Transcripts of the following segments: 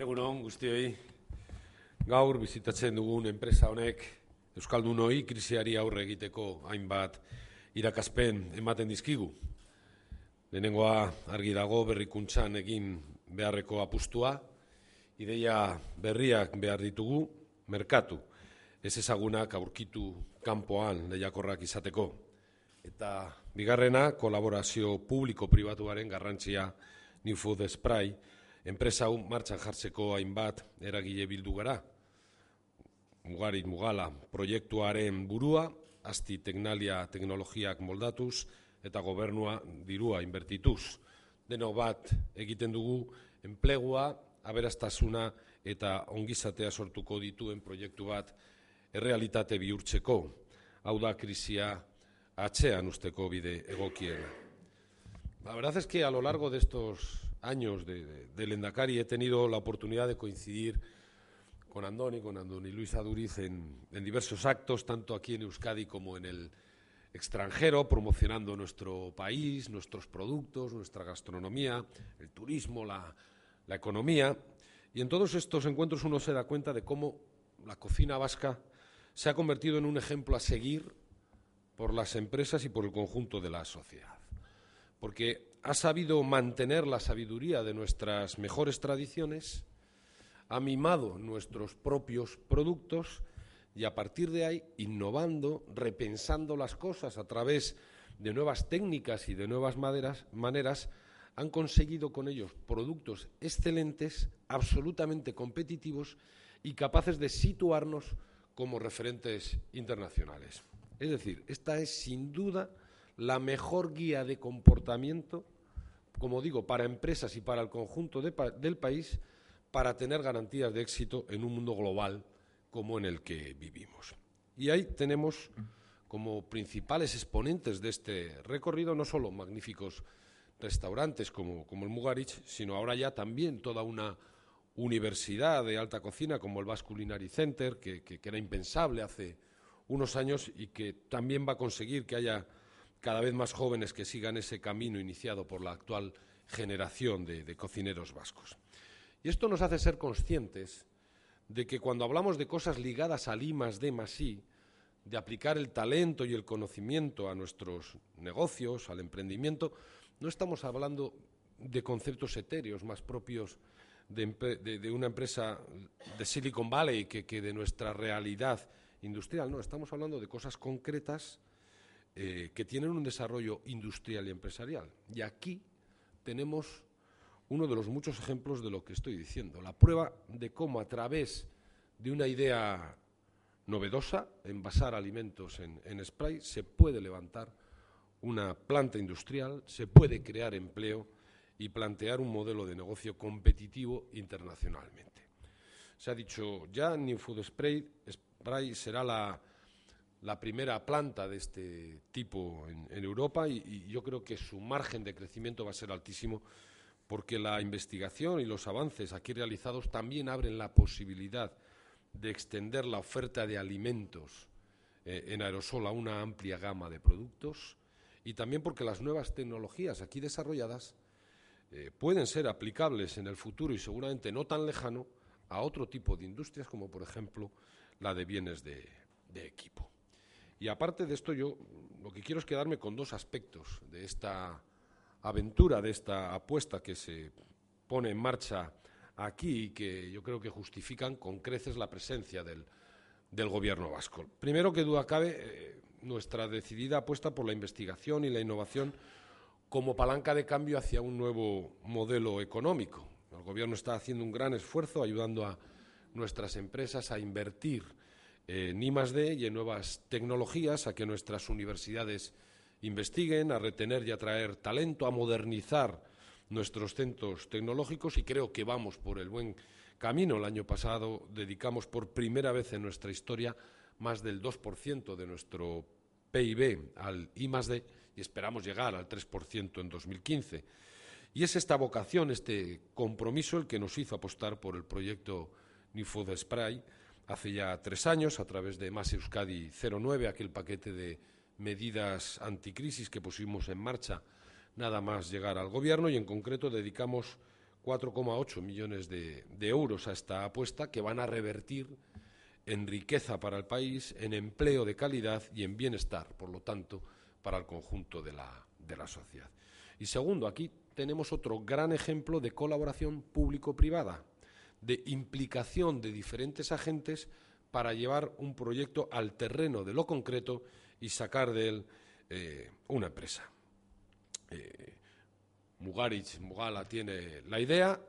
Egunon, guztioi. Gaur bizitatzen dugun enpresa honek Euskaldun hoi krisiari aurre egiteko hainbat irakaspen ematen dizkigu. Lehenengoa argi dago berrikuntzan egin beharreko apustua, ideia berriak behar ditugu, merkatu, ez ezagunak aurkitu kanpoan lehiakorrak izateko. Eta bigarrena, kolaborazio publiko-pribatuaren garrantzia New Food Sprite, Enpresa hau martxan jartzeko hainbat eragile bildu gara. Mugarit mugala, proiektuaren burua, asti teknalia teknologiak moldatuz eta gobernua dirua inbertituz. Deno bat egiten dugu enplegua, aberastasuna eta ongizatea sortuko dituen proiektu bat errealitate bihurtzeko. Hau da krisia atxean usteko bide egokiena. La verdad es que a lo largo de estos años de, de, he tenido la oportunidad de coincidir con Andoni, con Andoni Luis Aduriz en, diversos actos, tanto aquí en Euskadi como en el extranjero, promocionando nuestro país, nuestros productos, nuestra gastronomía, el turismo, la economía. Y en todos estos encuentros uno se da cuenta de cómo la cocina vasca se ha convertido en un ejemplo a seguir por las empresas y por el conjunto de la sociedad porque ha sabido mantener la sabiduría de nuestras mejores tradiciones, ha mimado nuestros propios productos y a partir de ahí innovando, repensando las cosas a través de nuevas técnicas y de nuevas maneras, han conseguido con ellos productos excelentes, absolutamente competitivos y capaces de situarnos como referentes internacionales. Es decir, esta es sin duda la mejor guía de comportamiento, como digo, para empresas y para el conjunto del país, para tener garantías de éxito en un mundo global como en el que vivimos. Y ahí tenemos como principales exponentes de este recorrido no solo magníficos restaurantes como, como el Mugarich, sino ahora ya también toda una universidad de alta cocina como el Basque Culinary Center, que era impensable hace unos años y que también va a conseguir que haya cada vez más jóvenes que sigan ese camino iniciado por la actual generación de, cocineros vascos. Y esto nos hace ser conscientes de que cuando hablamos de cosas ligadas al I más D de aplicar el talento y el conocimiento a nuestros negocios, al emprendimiento, no estamos hablando de conceptos etéreos más propios de, una empresa de Silicon Valley que, que de nuestra realidad industrial. No, estamos hablando de cosas concretas eh, que tienen un desarrollo industrial y empresarial. Y aquí tenemos uno de los muchos ejemplos de lo que estoy diciendo, la prueba de cómo a través de una idea novedosa, envasar alimentos en, spray, se puede levantar una planta industrial, se puede crear empleo y plantear un modelo de negocio competitivo internacionalmente. Se ha dicho ya, New Food Spray, spray será la la primera planta de este tipo en, Europa y, yo creo que su margen de crecimiento va a ser altísimo porque la investigación y los avances aquí realizados también abren la posibilidad de extender la oferta de alimentos eh, en aerosol a una amplia gama de productos y también porque las nuevas tecnologías aquí desarrolladas eh, pueden ser aplicables en el futuro y seguramente no tan lejano a otro tipo de industrias como por ejemplo la de bienes de equipo. Y aparte de esto, yo lo que quiero es quedarme con dos aspectos de esta aventura, de esta apuesta que se pone en marcha aquí y que yo creo que justifican con creces la presencia del, Gobierno vasco. Primero, que duda cabe, eh, nuestra decidida apuesta por la investigación y la innovación como palanca de cambio hacia un nuevo modelo económico. El Gobierno está haciendo un gran esfuerzo ayudando a nuestras empresas a invertir en eh, I+D y en nuevas tecnologías, a que nuestras universidades investiguen, a retener y atraer talento, a modernizar nuestros centros tecnológicos y creo que vamos por el buen camino. El año pasado dedicamos por primera vez en nuestra historia más del 2% de nuestro PIB al I+D y esperamos llegar al 3% en 2015. Y es esta vocación, este compromiso el que nos hizo apostar por el proyecto New Food Spray hace ya tres años a través de Más Euskadi 09, aquel paquete de medidas anticrisis que pusimos en marcha nada más llegar al Gobierno y en concreto dedicamos 4,8 millones de, euros a esta apuesta que van a revertir en riqueza para el país, en empleo de calidad y en bienestar, por lo tanto, para el conjunto de la sociedad. Y segundo, aquí tenemos otro gran ejemplo de colaboración público-privada de implicación de diferentes agentes para llevar un proyecto al terreno de lo concreto y sacar de él eh, una empresa. Eh, Mugala tiene la idea,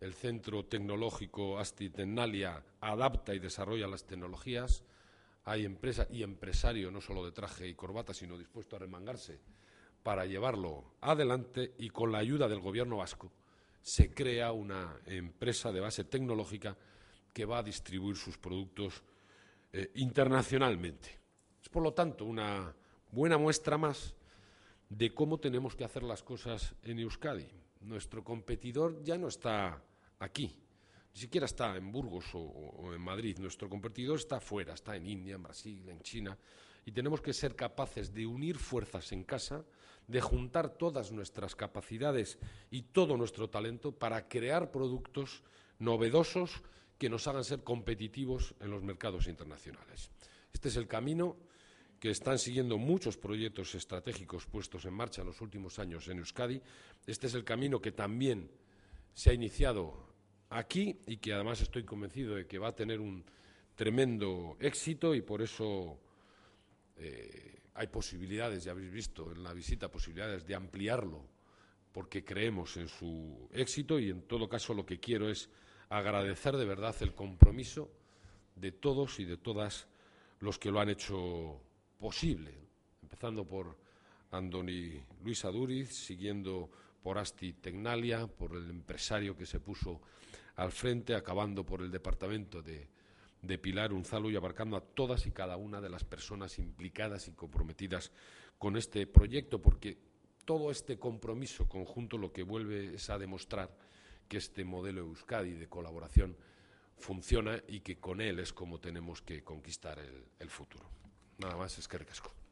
el Centro Tecnológico Asti Tecnalia adapta y desarrolla las tecnologías, hay empresa y empresario no solo de traje y corbata, sino dispuesto a remangarse para llevarlo adelante y con la ayuda del Gobierno vasco se crea una empresa de base tecnológica que va a distribuir sus productos eh, internacionalmente. Es, por lo tanto, una buena muestra más de cómo tenemos que hacer las cosas en Euskadi. Nuestro competidor ya no está aquí, ni siquiera está en Burgos o, o en Madrid. Nuestro competidor está fuera, está en India, en Brasil, en China y tenemos que ser capaces de unir fuerzas en casa, de juntar todas nuestras capacidades y todo nuestro talento para crear productos novedosos que nos hagan ser competitivos en los mercados internacionales. Este es el camino que están siguiendo muchos proyectos estratégicos puestos en marcha en los últimos años en Euskadi. Este es el camino que también se ha iniciado aquí y que además estoy convencido de que va a tener un tremendo éxito y por eso eh, hay posibilidades, ya habéis visto en la visita, posibilidades de ampliarlo, porque creemos en su éxito y en todo caso lo que quiero es agradecer de verdad el compromiso de todos y de todas los que lo han hecho posible, empezando por Andoni Luis Aduriz, siguiendo por Asti Tecnalia, por el empresario que se puso al frente, acabando por el Departamento de de Pilar Unzalo y abarcando a todas y cada una de las personas implicadas y comprometidas con este proyecto, porque todo este compromiso conjunto lo que vuelve es a demostrar que este modelo Euskadi de colaboración funciona y que con él es como tenemos que conquistar el, futuro. Nada más, es que